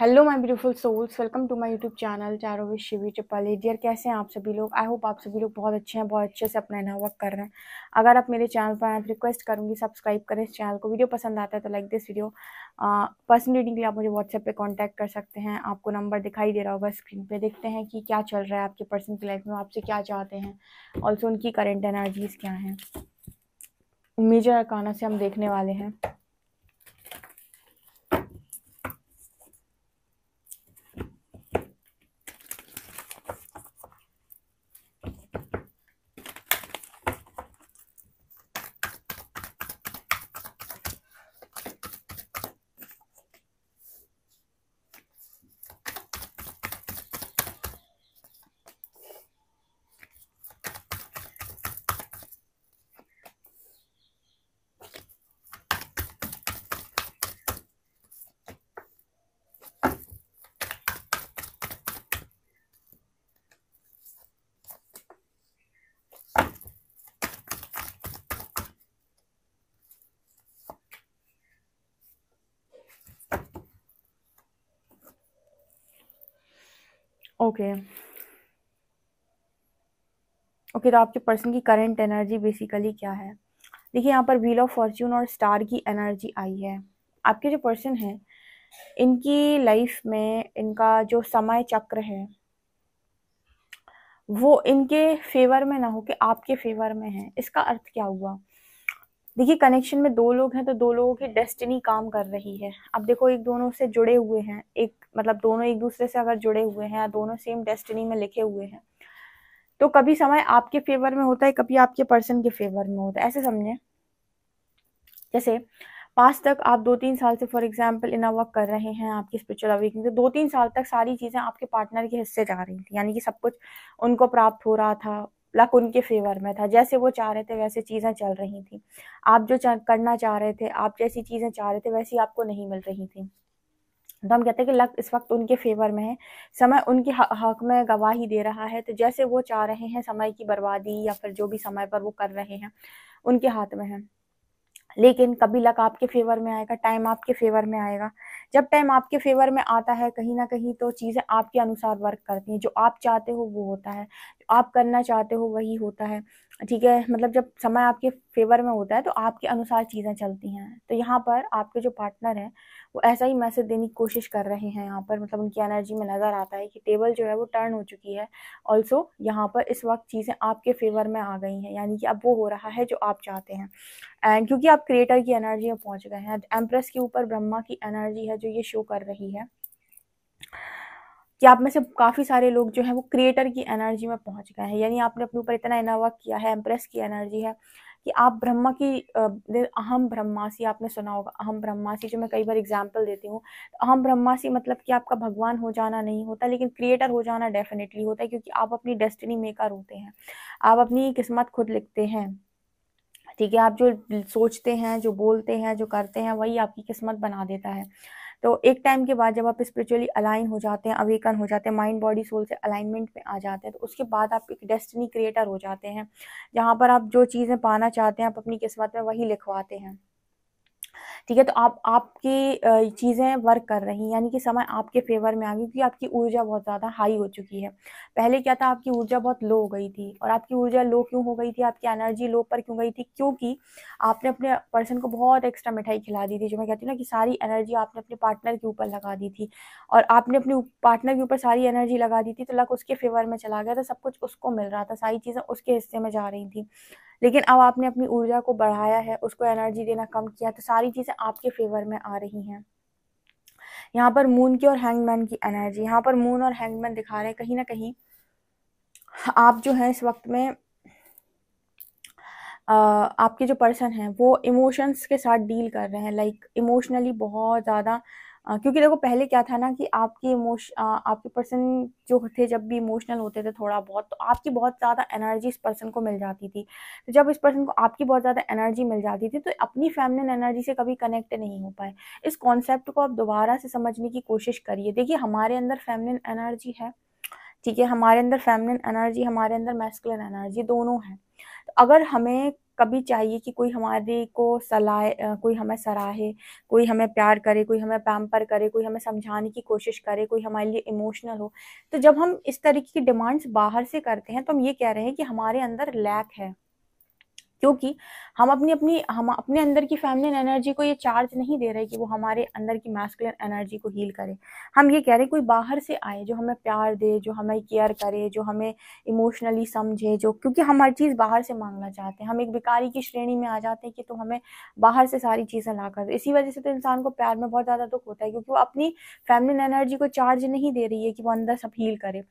Hello my beautiful souls welcome to my YouTube channel चारों विश शिवी चपाली डियर कैसे हैं आप सभी लोग आई होप आप सभी लोग बहुत अच्छे हैं बहुत अच्छे से अपना इना वर्क कर रहे हैं अगर आप मेरे चैनल पर आप तो रिक्वेस्ट करूँगी सब्सक्राइब करें इस चैनल को वीडियो पसंद आता है तो like this video person reading के लिए आप मुझे व्हाट्सएप पर कॉन्टैक्ट कर सकते हैं आपको नंबर दिखाई दे रहा होगा स्क्रीन पर देखते हैं कि क्या चल रहा है आपके पर्सन की लाइफ में आपसे क्या चाहते हैं ऑल्सो उनकी करेंट एनर्जीज़ क्या हैं मेजर अकाना से हम देखने वाले हैं ओके ओके तो आपके पर्सन की करंट एनर्जी बेसिकली क्या है देखिए यहाँ पर व्हील ऑफ फॉर्च्यून और स्टार की एनर्जी आई है आपके जो पर्सन है इनकी लाइफ में इनका जो समय चक्र है वो इनके फेवर में ना हो के आपके फेवर में है इसका अर्थ क्या हुआ देखिए कनेक्शन में दो लोग हैं तो दो लोगों की डेस्टिनी काम कर रही है अब देखो एक दोनों से जुड़े हुए हैं एक मतलब दोनों एक दूसरे से अगर जुड़े हुए हैं या दोनों सेम डेस्टिनी में लिखे हुए हैं तो कभी समय आपके फेवर में होता है कभी आपके पर्सन के फेवर में होता है ऐसे समझे जैसे पास तक आप दो तीन साल से फॉर एग्जाम्पल इना वर्क कर रहे हैं आपकी स्पिरिचुअल अवेकनिंग तो दो तीन साल तक सारी चीज़ें आपके पार्टनर के हिस्से जा रही थी यानी कि सब कुछ उनको प्राप्त हो रहा था लक उनके फेवर में था जैसे वो चाह रहे थे वैसे चीज़ें चल रही थी आप जो करना चाह रहे थे आप जैसी चीज़ें चाह रहे थे वैसी आपको नहीं मिल रही थी तो हम कहते हैं कि लक इस वक्त उनके फेवर में है समय उनके हक में गवाही दे रहा है तो जैसे वो चाह रहे हैं समय की बर्बादी या फिर जो भी समय पर वो कर रहे हैं उनके हाथ में है लेकिन कभी लक आपके फेवर में आएगा टाइम आपके फेवर में आएगा जब टाइम आपके फेवर में आता है कहीं ना कहीं तो चीज़ें आपके अनुसार वर्क करती हैं जो आप चाहते हो वो होता है जो आप करना चाहते हो वही होता है ठीक है मतलब जब समय आपके फेवर में होता है तो आपके अनुसार चीज़ें चलती हैं तो यहाँ पर आपके जो पार्टनर हैं वो ऐसा ही मैसेज देने की कोशिश कर रहे हैं यहाँ पर मतलब उनकी एनर्जी में नज़र आता है कि टेबल जो है वो टर्न हो चुकी है ऑल्सो यहाँ पर इस वक्त चीज़ें आपके फेवर में आ गई हैं यानी कि अब वो हो रहा है जो आप चाहते हैं एंड क्योंकि आप क्रिएटर की एनर्जी में पहुँच गए हैं एम्प्रेस के ऊपर ब्रह्मा की एनर्जी है जो ये शो कर रही है कि आप में से काफ़ी सारे लोग जो हैं वो क्रिएटर की एनर्जी में पहुंच गए हैं यानी आपने अपने ऊपर इतना इना किया है एम्प्रेस की एनर्जी है कि आप ब्रह्मा की अहम ब्रह्मासी आपने सुना होगा अहम ब्रह्मासी जो मैं कई बार एग्जाम्पल देती हूँ तो अहम ब्रह्मासी मतलब कि आपका भगवान हो जाना नहीं होता लेकिन क्रिएटर हो जाना डेफिनेटली होता है क्योंकि आप अपनी डेस्टिनी मेकर होते हैं आप अपनी किस्मत खुद लिखते हैं ठीक है आप जो सोचते हैं जो बोलते हैं जो करते हैं वही आपकी किस्मत बना देता है तो एक टाइम के बाद जब आप स्पिरिचुअली अलाइन हो जाते हैं अवेकन हो जाते हैं माइंड बॉडी सोल से अलाइनमेंट में आ जाते हैं तो उसके बाद आप एक डेस्टिनी क्रिएटर हो जाते हैं जहाँ पर आप जो चीज़ें पाना चाहते हैं आप अपनी किस्मत में वही लिखवाते हैं ठीक है तो आप आपकी चीज़ें वर्क कर रही हैं यानी कि समय आपके फेवर में आ गई क्योंकि आपकी ऊर्जा बहुत ज़्यादा हाई हो चुकी है पहले क्या था आपकी ऊर्जा बहुत लो हो गई थी और आपकी ऊर्जा लो क्यों हो गई थी आपकी एनर्जी लो पर क्यों गई थी क्योंकि आपने अपने पर्सन को बहुत एक्स्ट्रा मिठाई खिला दी थी जो मैं कहती हूँ ना कि सारी एनर्जी आपने अपने पार्टनर के ऊपर लगा दी थी और आपने अपने पार्टनर के ऊपर सारी एनर्जी लगा दी थी तो लक उसके फेवर में चला गया था सब कुछ उसको मिल रहा था सारी चीज़ें उसके हिस्से में जा रही थी लेकिन अब आपने अपनी ऊर्जा को बढ़ाया है उसको एनर्जी देना कम किया तो सारी चीज़ें आपके फेवर में आ रही हैं यहाँ पर मून की और हैंगमैन की एनर्जी यहाँ पर मून और हैंगमैन दिखा रहे हैं कहीं ना कहीं आप जो हैं इस वक्त में Uh, आपके जो पर्सन हैं वो इमोशंस के साथ डील कर रहे हैं लाइक इमोशनली बहुत ज़्यादा क्योंकि देखो पहले क्या था ना कि आपके इमोश आपके पर्सन जो थे जब भी इमोशनल होते थे थोड़ा बहुत तो आपकी बहुत ज़्यादा एनर्जी इस पर्सन को मिल जाती थी तो जब इस पर्सन को आपकी बहुत ज़्यादा एनर्जी मिल जाती थी तो अपनी फैमिली एनर्जी से कभी कनेक्ट नहीं हो पाए इस कॉन्सेप्ट को आप दोबारा से समझने की कोशिश करिए देखिए हमारे अंदर फैमिलिन एनर्जी है ठीक है हमारे अंदर फैमिलिन एनर्जी हमारे अंदर मैस्कुलिन एनर्जी दोनों है तो अगर हमें कभी चाहिए कि कोई हमारे को सलाह कोई हमें सराहे कोई हमें प्यार करे कोई हमें पैम्पर करे कोई हमें समझाने की कोशिश करे कोई हमारे लिए इमोशनल हो तो जब हम इस तरीके की डिमांड्स बाहर से करते हैं तो हम ये कह रहे हैं कि हमारे अंदर लैक है क्योंकि हम अपनी अपनी हम अपने अंदर की फैमिलिन एनर्जी को ये चार्ज नहीं दे रहे कि वो हमारे अंदर की मैस्कुलर एनर्जी को हील करे हम ये कह रहे हैं कोई बाहर से आए जो हमें प्यार दे जो हमें केयर करे जो हमें इमोशनली समझे जो क्योंकि हम हर चीज़ बाहर से मांगना चाहते हैं हम एक बेकारी की श्रेणी में आ जाते हैं कि तुम तो हमें बाहर से सारी चीज़ें ला कर इसी वजह से तो इंसान को प्यार में बहुत ज़्यादा दुख होता है क्योंकि वो अपनी फैमिलिन एनर्जी को चार्ज नहीं दे रही है कि वो अंदर सब हील करे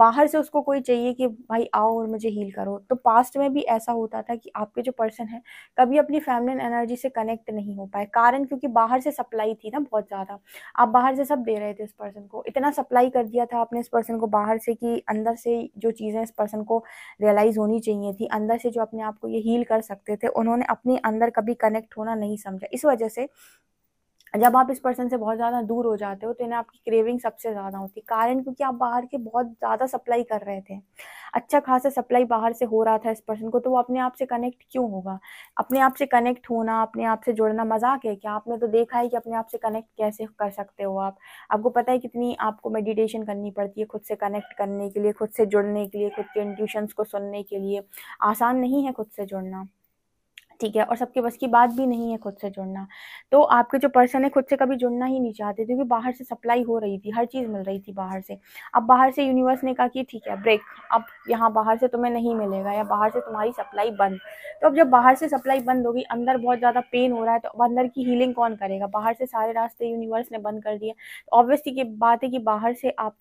बाहर से उसको कोई चाहिए कि भाई आओ और मुझे हील करो तो पास्ट में भी ऐसा होता था कि आपके जो पर्सन है कभी अपनी फैमिली एनर्जी से कनेक्ट नहीं हो पाए कारण क्योंकि बाहर से सप्लाई थी ना बहुत ज़्यादा आप बाहर से सब दे रहे थे इस पर्सन को इतना सप्लाई कर दिया था आपने इस पर्सन को बाहर से कि अंदर से जो चीज़ें इस पर्सन को रियलाइज़ होनी चाहिए थी अंदर से जो अपने आप को ये हील कर सकते थे उन्होंने अपने अंदर कभी कनेक्ट होना नहीं समझा इस वजह से जब आप इस पर्सन से बहुत ज़्यादा दूर हो जाते हो तो इन्हें आपकी क्रेविंग सबसे ज़्यादा होती कारण क्योंकि आप बाहर के बहुत ज़्यादा सप्लाई कर रहे थे अच्छा खासा सप्लाई बाहर से हो रहा था इस पर्सन को तो वो अपने आप से कनेक्ट क्यों होगा अपने आप से कनेक्ट होना अपने आप से जुड़ना मजाक है क्या आपने तो देखा है कि अपने आप से कनेक्ट कैसे कर सकते हो आप आपको पता है कितनी आपको मेडिटेशन करनी पड़ती है खुद से कनेक्ट करने के लिए खुद से जुड़ने के लिए खुद के इंट्यूशंस को सुनने के लिए आसान नहीं है खुद से जुड़ना ठीक है और सबके बस की बात भी नहीं है खुद से जुड़ना तो आपके जो पर्सन है खुद से कभी जुड़ना ही नहीं चाहते क्योंकि बाहर से सप्लाई हो रही थी हर चीज़ मिल रही थी बाहर से अब बाहर से यूनिवर्स ने कहा कि ठीक है ब्रेक अब यहाँ बाहर से तुम्हें नहीं मिलेगा या बाहर से तुम्हारी सप्लाई बंद तो अब जब बाहर से सप्लाई बंद होगी अंदर बहुत ज़्यादा पेन हो रहा है तो अब अंदर की हीलिंग कौन करेगा बाहर से सारे रास्ते यूनिवर्स ने बंद कर दिए ऑब्वियसली तो ये बात है कि बाहर से आप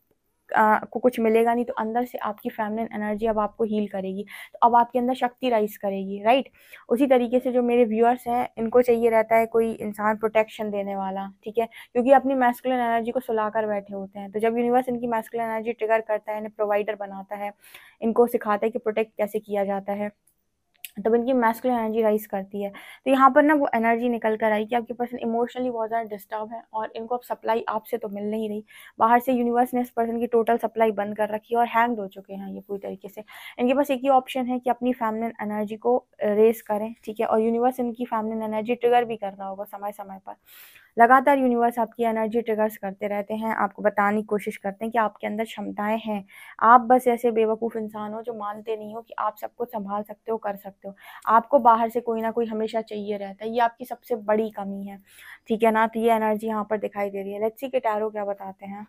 को कुछ मिलेगा नहीं तो अंदर से आपकी फैमिलिन एनर्जी अब आपको हील करेगी तो अब आपके अंदर शक्ति राइज करेगी राइट उसी तरीके से जो मेरे व्यूअर्स हैं इनको चाहिए रहता है कोई इंसान प्रोटेक्शन देने वाला ठीक है क्योंकि अपनी मैस्कुलिन एनर्जी को सुलाकर बैठे होते हैं तो जब यूनिवर्स इनकी मैस्कुलिन एनर्जी ट्रिगर करता है इन्हें प्रोवाइडर बनाता है इनको सिखाता है कि प्रोटेक्ट कैसे किया जाता है तब इनकी मैस्कुलर एनर्जी राइज करती है तो यहाँ पर ना वो एनर्जी निकल कर आई कि आपकी पर्सन इमोशनली बहुत ज़्यादा डिस्टर्ब है और इनको अब सप्लाई आपसे तो मिल नहीं रही बाहर से यूनिवर्स ने इस पर्सन की टोटल सप्लाई बंद कर रखी है और हैंग हो चुके हैं ये पूरी तरीके से इनके पास एक ही ऑप्शन है कि अपनी फैमिलिन एनर्जी को रेस करें ठीक है और यूनिवर्स इनकी फैमिलिन एनर्जी ट्रिगर भी कर रहा होगा समय समय पर लगातार यूनिवर्स आपकी एनर्जी ट्रिगर्स करते रहते हैं आपको बताने की कोशिश करते हैं कि आपके अंदर क्षमताएं हैं आप बस ऐसे बेवकूफ़ इंसान हो जो मानते नहीं हो कि आप सब कुछ संभाल सकते हो कर सकते हो आपको बाहर से कोई ना कोई हमेशा चाहिए रहता है ये आपकी सबसे बड़ी कमी है ठीक है ना तो ये एनर्जी यहाँ पर दिखाई दे रही है लच्ची के टैरो क्या बताते हैं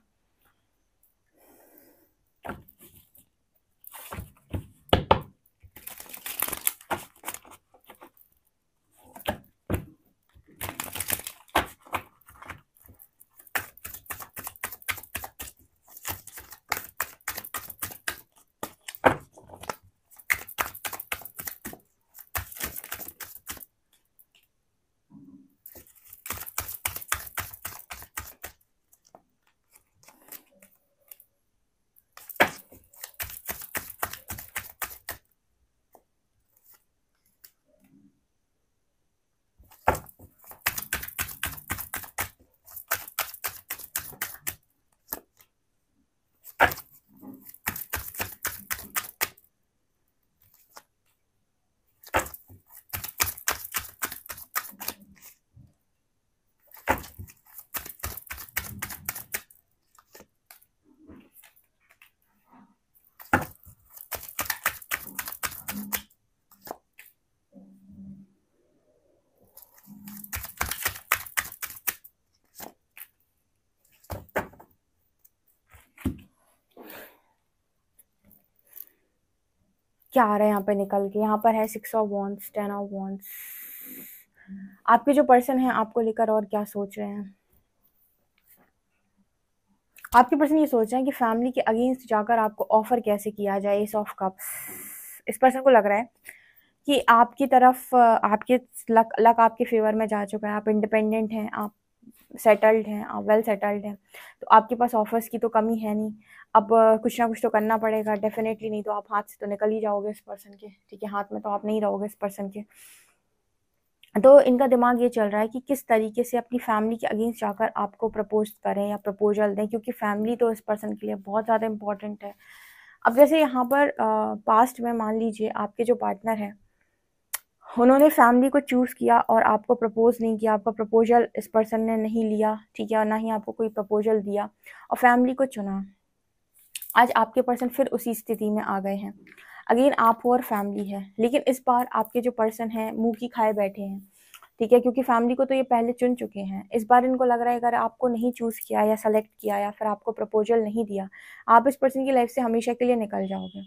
क्या आ रहा है यहाँ पे निकल के यहाँ पर है six of wands ten of wands आपके जो पर्सन है आपको लेकर और क्या सोच रहे हैं आपके पर्सन ये सोच रहे हैं कि फैमिली के अगेंस्ट जाकर आपको ऑफर कैसे किया जाए इस ऑफ कप्स इस पर्सन को लग रहा है कि आपकी तरफ आपके लक लक आपके फेवर में जा चुका है आप इंडिपेंडेंट हैं आप सेटल्ड हैं आप वेल सेटल्ड हैं तो आपके पास ऑफर्स की तो कमी है नहीं अब कुछ ना कुछ तो करना पड़ेगा डेफिनेटली नहीं तो आप हाथ से तो निकल ही जाओगे इस पर्सन के ठीक है हाथ में तो आप नहीं रहोगे इस पर्सन के तो इनका दिमाग ये चल रहा है कि किस तरीके से अपनी फैमिली के अगेंस्ट जाकर आपको प्रपोज करें या प्रपोजल दें क्योंकि फैमिली तो इस पर्सन के लिए बहुत ज़्यादा इंपॉर्टेंट है अब जैसे यहाँ पर आ, पास्ट में मान लीजिए आपके जो पार्टनर हैं उन्होंने फैमिली को चूज़ किया और आपको प्रपोज़ नहीं किया आपका प्रपोज़ल इस पर्सन ने नहीं लिया ठीक है और ना ही आपको कोई प्रपोज़ल दिया और फैमिली को चुना आज आपके पर्सन फिर उसी स्थिति में आ गए हैं अगेन आप हो और फैमिली है लेकिन इस बार आपके जो पर्सन हैं मुँह की खाए बैठे हैं ठीक है क्योंकि फैमिली को तो ये पहले चुन चुके हैं इस बार इनको लग रहा है अगर आपको नहीं चूज़ किया या सेलेक्ट किया या फिर आपको प्रपोजल नहीं दिया आप इस पर्सन की लाइफ से हमेशा के लिए निकल जाओगे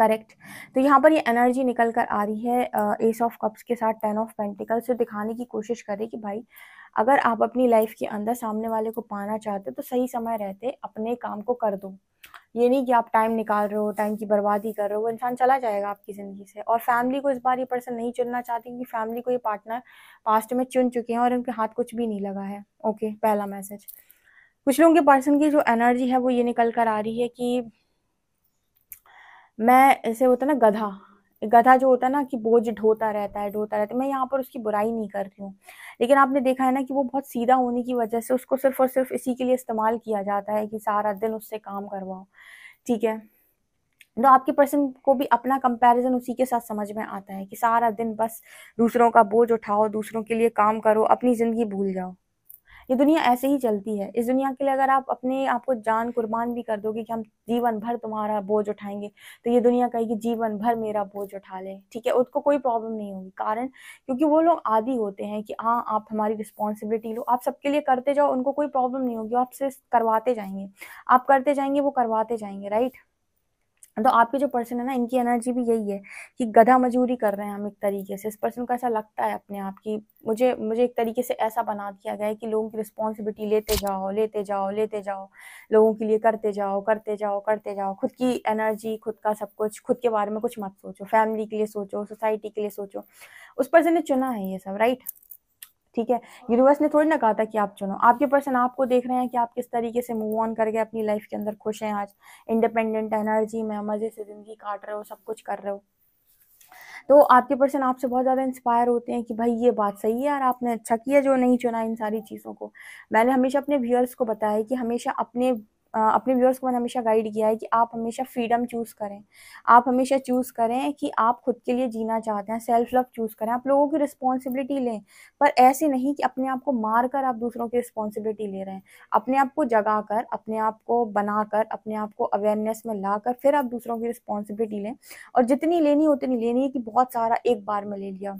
करेक्ट तो यहाँ पर ये एनर्जी निकल कर आ रही है एस ऑफ कप्स के साथ टेन ऑफ पेंटिकल्स से दिखाने की कोशिश करें कि भाई अगर आप अपनी लाइफ के अंदर सामने वाले को पाना चाहते हो तो सही समय रहते अपने काम को कर दो ये नहीं कि आप टाइम निकाल रहे हो टाइम की बर्बादी कर रहे हो वो इंसान चला जाएगा आपकी ज़िंदगी से और फैमिली को इस बार ये पर्सन नहीं चुनना चाहती क्योंकि फैमिली को ये पार्टनर पास्ट में चुन चुके हैं और उनके हाथ कुछ भी नहीं लगा है ओके पहला मैसेज कुछ लोगों के पर्सन की जो एनर्जी है वो ये निकल कर आ रही है कि मैं ऐसे होता ना गधा गधा जो होता है ना कि बोझ ढोता रहता है ढोता रहता है मैं यहाँ पर उसकी बुराई नहीं कर रही हूँ लेकिन आपने देखा है ना कि वो बहुत सीधा होने की वजह से उसको सिर्फ और सिर्फ इसी के लिए इस्तेमाल किया जाता है कि सारा दिन उससे काम करवाओ ठीक है तो आपके पर्सन को भी अपना कंपैरिजन उसी के साथ समझ में आता है कि सारा दिन बस दूसरों का बोझ उठाओ दूसरों के लिए काम करो अपनी ज़िंदगी भूल जाओ ये दुनिया ऐसे ही चलती है इस दुनिया के लिए अगर आप अपने आप को जान कुर्बान भी कर दोगे कि हम जीवन भर तुम्हारा बोझ उठाएंगे तो ये दुनिया कहेगी जीवन भर मेरा बोझ उठा ले ठीक है उसको कोई प्रॉब्लम नहीं होगी कारण क्योंकि वो लोग आदि होते हैं कि हाँ आप हमारी रिस्पॉन्सिबिलिटी लो आप सबके लिए करते जाओ उनको कोई प्रॉब्लम नहीं होगी आप सिर्फ करवाते जाएंगे आप करते जाएंगे वो करवाते जाएंगे राइट तो आपके जो पर्सन है ना इनकी एनर्जी भी यही है कि गधा मजूरी कर रहे हैं हम एक तरीके से इस पर्सन को ऐसा लगता है अपने आप की मुझे मुझे एक तरीके से ऐसा बना दिया गया है कि लोगों की रिस्पॉन्सिबिलिटी लेते जाओ लेते जाओ लेते जाओ लोगों के लिए करते जाओ करते जाओ करते जाओ खुद की एनर्जी खुद का सब कुछ खुद के बारे में कुछ मत सोचो फैमिली के लिए सोचो सोसाइटी के लिए सोचो उस पर्सन ने चुना है ये सब राइट ठीक है यूनिवर्स ने थोड़ी ना कहा था कि आप चुनो आपके पर्सन आपको देख रहे हैं कि आप किस तरीके से मूव ऑन करके अपनी लाइफ के अंदर खुश हैं आज इंडिपेंडेंट एनर्जी में मज़े से ज़िंदगी काट रहे हो सब कुछ कर रहे हो तो आपके पर्सन आपसे बहुत ज़्यादा इंस्पायर होते हैं कि भाई ये बात सही है और आपने अच्छा किया जो नहीं चुना इन सारी चीज़ों को मैंने हमेशा अपने व्यूअर्स को बताया कि हमेशा अपने अपने व्यूअर्स को मैंने हमेशा गाइड किया है कि आप हमेशा फ्रीडम चूज़ करें आप हमेशा चूज़ करें कि आप खुद के लिए जीना चाहते हैं सेल्फ लव चूज़ करें आप लोगों की रिस्पॉन्सिबिलिटी लें पर ऐसे नहीं कि अपने आप को मार कर आप दूसरों की रिस्पॉन्सिबिलिटी ले रहे हैं अपने आप को जगा कर अपने आप को बना कर अपने आप को अवेयरनेस में ला कर फिर आप दूसरों की रिस्पॉन्सिबिलिटी लें और जितनी लेनी हो उतनी लेनी है कि बहुत सारा एक बार में ले लिया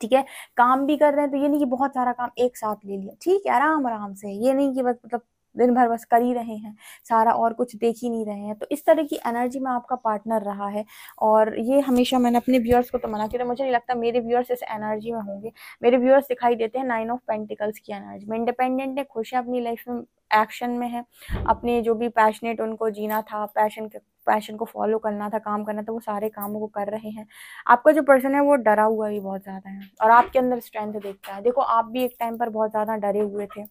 ठीक है काम भी कर रहे हैं तो ये नहीं कि बहुत सारा काम एक साथ ले लिया ठीक है आराम आराम से ये नहीं कि बस मतलब दिन भर बस कर ही रहे हैं सारा और कुछ देख ही नहीं रहे हैं तो इस तरह की एनर्जी में आपका पार्टनर रहा है और ये हमेशा मैंने अपने व्यूअर्स को तो मना किया तो मुझे नहीं लगता मेरे व्यूअर्स इस एनर्जी में होंगे मेरे व्यूअर्स दिखाई देते हैं नाइन ऑफ पेंटिकल्स की एनर्जी में इंडिपेंडेंट है खुश है अपनी लाइफ में एक्शन में है अपने जो भी पैशनेट उनको जीना था पैशन के पैशन को फॉलो करना था काम करना था वो सारे कामों को कर रहे हैं आपका जो पर्सन है वो डरा हुआ भी बहुत ज़्यादा है और आपके अंदर स्ट्रेंथ देखता है देखो आप भी एक टाइम पर बहुत ज़्यादा डरे हुए थे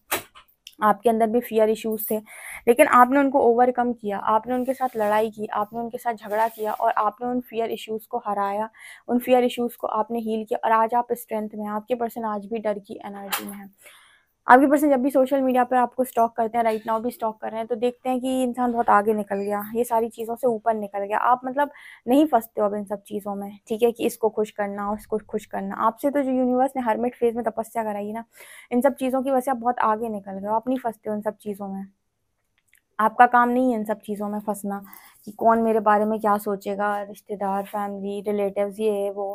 आपके अंदर भी फियर इश्यूज थे लेकिन आपने उनको ओवरकम किया आपने उनके साथ लड़ाई की आपने उनके साथ झगड़ा किया और आपने उन फियर इश्यूज़ को हराया उन फियर इश्यूज़ को आपने हील किया और आज आप स्ट्रेंथ में हैं पर्सन आज भी डर की एनर्जी में है आपके पर्सन जब भी सोशल मीडिया पर आपको स्टॉक करते हैं राइट नाउ भी स्टॉक कर रहे हैं तो देखते हैं कि इंसान बहुत आगे निकल गया ये सारी चीज़ों से ऊपर निकल गया आप मतलब नहीं फंसते हो अब इन सब चीज़ों में ठीक है कि इसको खुश करना उसको खुश करना आपसे तो जो यूनिवर्स ने हरमिट फेज में तपस्या कराई है ना इन सब चीज़ों की वजह से आप बहुत आगे निकल गए हो आप नहीं फंसते हो इन सब चीज़ों में आपका काम नहीं है इन सब चीज़ों में फंसना कि कौन मेरे बारे में क्या सोचेगा रिश्तेदार फैमिली रिलेटिव्स ये है वो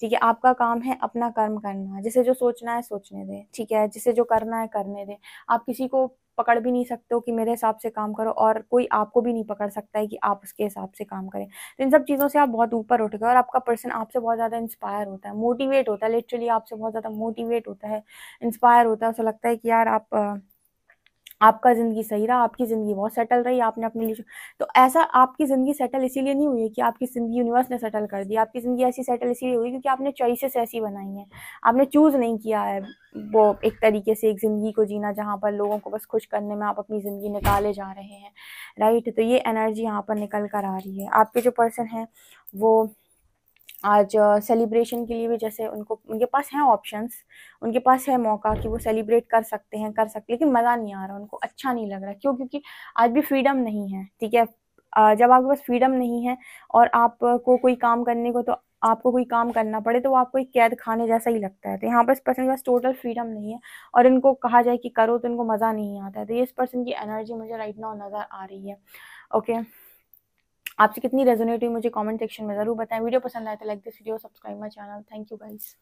ठीक है आपका काम है अपना कर्म करना जिसे जो सोचना है सोचने दें ठीक है जिसे जो करना है करने दें आप किसी को पकड़ भी नहीं सकते हो कि मेरे हिसाब से काम करो और कोई आपको भी नहीं पकड़ सकता है कि आप उसके हिसाब से काम करें तो इन सब चीज़ों से आप बहुत ऊपर उठ गए और आपका पर्सन आपसे बहुत ज़्यादा इंस्पायर होता है मोटिवेट होता है लिटरली आपसे बहुत ज़्यादा मोटिवेट होता है इंस्पायर होता है उसे लगता है कि यार आप आपका ज़िंदगी सही रहा आपकी ज़िंदगी बहुत सेटल रही आपने अपने लिए तो ऐसा आपकी ज़िंदगी सेटल इसीलिए नहीं हुई है कि आपकी ज़िंदगी यूनिवर्स ने सेटल कर दी आपकी ज़िंदगी ऐसी सेटल इसीलिए हुई क्योंकि आपने चॉइसेस ऐसी बनाई हैं आपने चूज़ नहीं किया है वो एक तरीके से एक ज़िंदगी को जीना जहाँ पर लोगों को बस खुश करने में आप अपनी ज़िंदगी निकाले जा रहे हैं राइट तो ये एनर्जी यहाँ पर निकल कर आ रही है आपके जो पर्सन हैं वो आज सेलिब्रेशन के लिए भी जैसे उनको उनके पास हैं ऑप्शंस उनके पास है मौका कि वो सेलिब्रेट कर सकते हैं कर सकते लेकिन मज़ा नहीं आ रहा उनको अच्छा नहीं लग रहा क्यों क्योंकि आज भी फ्रीडम नहीं है ठीक है जब आपके पास फ्रीडम नहीं है और आपको कोई काम करने को तो आपको कोई काम करना पड़े तो वो आपको एक कैद खाने जैसा ही लगता है तो यहाँ पर इस पर्सन के पास टोटल फ्रीडम नहीं है और इनको कहा जाए कि करो तो इनको मज़ा नहीं आता है तो ये इस पर्सन की एनर्जी मुझे राइट नाउ नज़र आ रही है ओके okay. आपसे कितनी रेजोनेट हुई मुझे कमेंट सेक्शन में जरूर बताएं वीडियो पसंद आए तो like this video subscribe my channel thank you guys